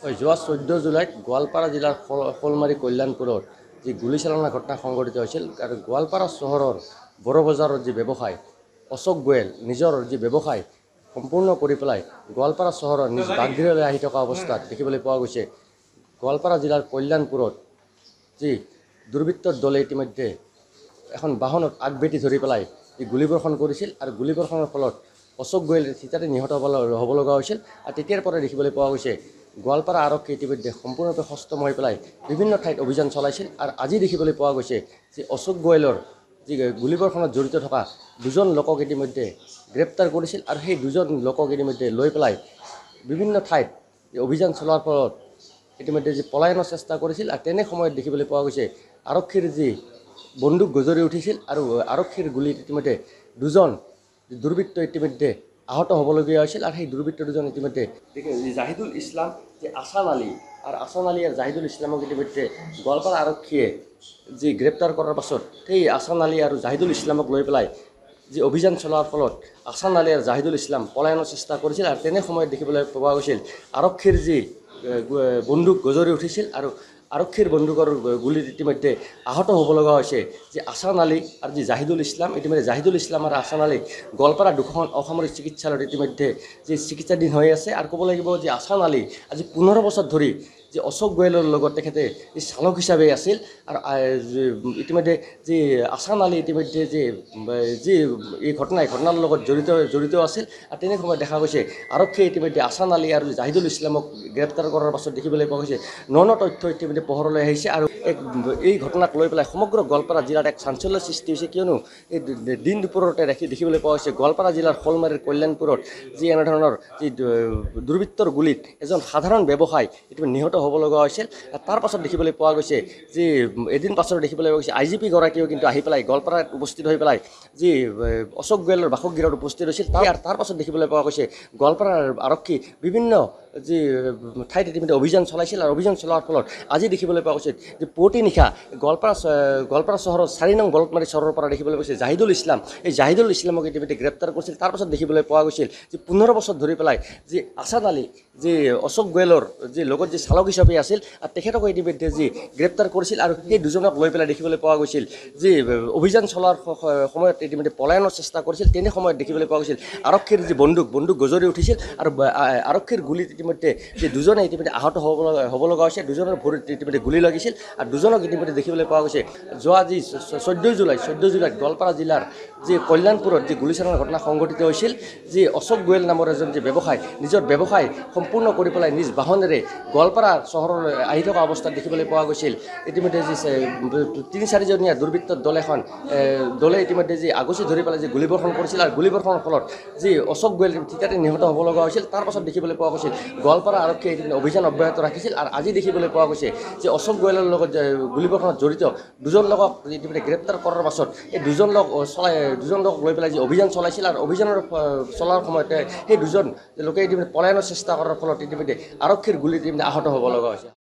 যোৱা চৈধ্য জুলাইত গোৱালপাৰা জিলাৰ শলমাৰী কল্যাণপুৰত যি গুলীচালনা ঘটনা সংঘটিত হৈছিল আৰু গোৱালপাৰা চহৰৰ বৰবজাৰৰ যি ব্যৱসায় অশোক গোৱেল নিজৰ যি ব্যৱসায় সম্পূৰ্ণ কৰি পেলাই গোৱালপাৰা চহৰৰ নিজ বাগগৃহলৈ আহি থকা অৱস্থাত দেখিবলৈ পোৱা গৈছে গোৱালপাৰা জিলাৰ কল্যাণপুৰত যি দুৰ্বৃত্তৰ দলে ইতিমধ্যে এখন বাহনত আগভেটি ধৰি পেলাই যি গুলীবৰ্ষণ কৰিছিল আৰু গুলীবৰ্ষণৰ ফলত অশোক গোৱেল থিতাতে নিহত হ'ব হ'ব লগা হৈছিল আৰু তেতিয়াৰ পৰাই দেখিবলৈ পোৱা গৈছে গোৱালপাৰা আৰক্ষী ইতিমধ্যে সম্পূৰ্ণৰূপে সষ্টম হৈ পেলাই বিভিন্ন ঠাইত অভিযান চলাইছিল আৰু আজি দেখিবলৈ পোৱা গৈছে যে অশোক গোৱেলৰ যি গুলীবৰ্ষণত জড়িত থকা দুজন লোকক ইতিমধ্যে গ্ৰেপ্তাৰ কৰিছিল আৰু সেই দুজন লোকক ইতিমধ্যে লৈ পেলাই বিভিন্ন ঠাইত অভিযান চলোৱাৰ ফলত ইতিমধ্যে যি পলায়নৰ চেষ্টা কৰিছিল আৰু তেনে সময়ত দেখিবলৈ পোৱা গৈছে আৰক্ষীৰ যি বন্দুক গজৰি উঠিছিল আৰু আৰক্ষীৰ গুলীত ইতিমধ্যে দুজন দুৰ্বৃত্ত ইতিমধ্যে আহত হ'বলগীয়া হৈছিল আৰু সেই দুৰ্বৃত্ত দুজন ইতিমধ্যে জাহিদুল ইছলাম যে আসান আলী আৰু আছাম আলী আৰু জাহিদুল ইছলামক ইতিমধ্যে গোৱালপাৰা আৰক্ষীয়ে যি গ্ৰেপ্তাৰ কৰাৰ পাছত সেই আছাম আলী আৰু জাহিদুল ইছলামক লৈ পেলাই যি অভিযান চলোৱাৰ ফলত আসান আলী আৰু জাহিদুল ইছলাম পলায়নৰ চেষ্টা কৰিছিল আৰু তেনে সময়ত দেখিবলৈ পোৱা গৈছিল আৰক্ষীৰ যি বন্দুক গজৰি উঠিছিল আৰু আৰক্ষীৰ বন্দুকৰ গুলীত ইতিমধ্যে আহত হ'ব লগা হৈছে যে আসান আলী আর যে জাহিদুল ইছলাম ইতিমধ্যে জাহিদুল ইছলাম আৰু আসান আলী গোৱালপাৰা দুখন অসামরিক চিকিৎসালয়ত ইতিমধ্যে যি চিকিৎসাধীন হৈ আছে আৰু ক'ব লাগিব যে আসান আলী আজি পোন্ধৰ বছৰ ধৰি যে অশোক গোৱেলৰ লগত তেখেতে চালক হিচাপে আছিল আৰু ইতিমধ্যে যি আছাম আলী ইতিমধ্যে যি যি এই ঘটনা এই ঘটনাৰ লগত জড়িত জড়িত আছিল আৰু তেনে সময়ত দেখা গৈছে আৰক্ষীয়ে ইতিমধ্যে আছাম আলী আৰু জাহিদুল ইছলামক গ্ৰেপ্তাৰ কৰাৰ পাছত দেখিবলৈ পোৱা গৈছে ন ন তথ্য ইতিমধ্যে পোহৰলৈ আহিছে আৰু এক এই ঘটনাক লৈ পেলাই সমগ্ৰ গোৱালপাৰা জিলাত এক চাঞ্চল্যৰ সৃষ্টি হৈছে কিয়নো এই দিন দুপৰতে দেখি দেখিবলৈ পোৱা হৈছে গোৱালপাৰা জিলাৰ শলমাৰীৰ কল্যাণপুৰত যি এনেধৰণৰ যি দুৰ্বৃত্তৰ গুলিত এজন সাধাৰণ ব্যৱসায় ইতিমধ্যে নিহত হ'ব লগা হৈছিল তাৰ পাছত দেখিবলৈ পোৱা গৈছে যি এদিন পাছত দেখিবলৈ পোৱা গৈছে আই জি পি গৰাকীয়েও কিন্তু আহি পেলাই গোৱালপাৰাত উপস্থিত হৈ পেলাই যি অশোক গোৱেলৰ বাসগৃহত উপস্থিত হৈছিল তাৰ তাৰ পাছত দেখিবলৈ পোৱা গৈছে গোৱালপাৰাৰ আৰক্ষী বিভিন্ন যি ঠাইত ইতিমধ্যে অভিযান চলাইছিল আৰু অভিযান চলোৱাৰ ফলত আজি দেখিবলৈ পোৱা গৈছে যে পুৱতি নিশা গোৱালপাৰা গোৱালপাৰা চহৰৰ চাৰি নং বলকমাৰী চহৰৰ পৰা দেখিবলৈ পাইছে জাহিদুল ইছলাম এই জাহিদুল ইছলামক ইতিমধ্যে গ্ৰেপ্তাৰ কৰিছিল তাৰপাছত দেখিবলৈ পোৱা গৈছিল যে পোন্ধৰ বছৰ ধৰি পেলাই যি আছাদ আলী যি অশোক গোৱেলৰ যি লগত যি চালক হিচাপে আছিল আৰু তেখেতক ইতিমধ্যে যি গ্ৰেপ্তাৰ কৰিছিল আৰু সেই দুজনক লৈ পেলাই দেখিবলৈ পোৱা গৈছিল যি অভিযান চলোৱাৰ সময়ত ইতিমধ্যে পলায়নৰ চেষ্টা কৰিছিল তেনে সময়ত দেখিবলৈ পোৱা গৈছিল আৰক্ষীৰ যি বন্দুক বন্দুক গজৰি উঠিছিল আৰু আৰক্ষীৰ গুলিত ইতিমধ্যে যে দুজনে ইতিমধ্যে আহত হ'ব হ'ব লগা হৈছে দুজনৰ ভৰিত ইতিমধ্যে গুলি লাগিছিল আৰু দুজনক ইতিমধ্যে দেখিবলৈ পোৱা গৈছে যোৱা যি চৈধ্য জুলাই চৈধ্য জুলাইত গোৱালপাৰা জিলাৰ যি কল্যাণপুৰত যি গুলীচালনাৰ ঘটনা সংঘটিত হৈছিল যি অশোক গোৱেল নামৰ এজন যি ব্যৱসায় নিজৰ ব্যৱসায় সম্পূৰ্ণ কৰি পেলাই নিজ বাহনেৰে গোৱালপাৰা চহৰলৈ আহি থকা অৱস্থাত দেখিবলৈ পোৱা গৈছিল ইতিমধ্যে যি তিনি চাৰিজনীয়া দুৰ্বৃত্ত দল এখন দলে ইতিমধ্যে যি আগুচি ধৰি পেলাই যি গুলীবৰ্ষণ কৰিছিল আৰু গুলীবৰ্ষণৰ ফলত যি অশোক গোৱেল তেতিয়াতে নিহত হ'ব লগা হৈছিল তাৰ পাছত দেখিবলৈ পোৱা গৈছিল গোৱালপাৰা আৰক্ষীয়ে অভিযান অব্যাহত ৰাখিছিল আৰু আজি দেখিবলৈ পোৱা গৈছে যে অশোক গোৱেলৰ লগত গুলীবৰ্ষণত জড়িত দুজন লোকক ইতিমধ্যে গ্ৰেপ্তাৰ কৰাৰ পাছত এই দুজন লগ চলাই দুজন লগ লৈ পেলাই যি অভিযান চলাইছিল আৰু অভিযানৰ চলাৰ সময়তে সেই দুজন লোকে ইতিমধ্যে পলায়নৰ চেষ্টা কৰাৰ ফলত ইতিমধ্যে আৰক্ষীৰ গুলি ইতিমধ্যে আহত হ'ব লগা হৈছে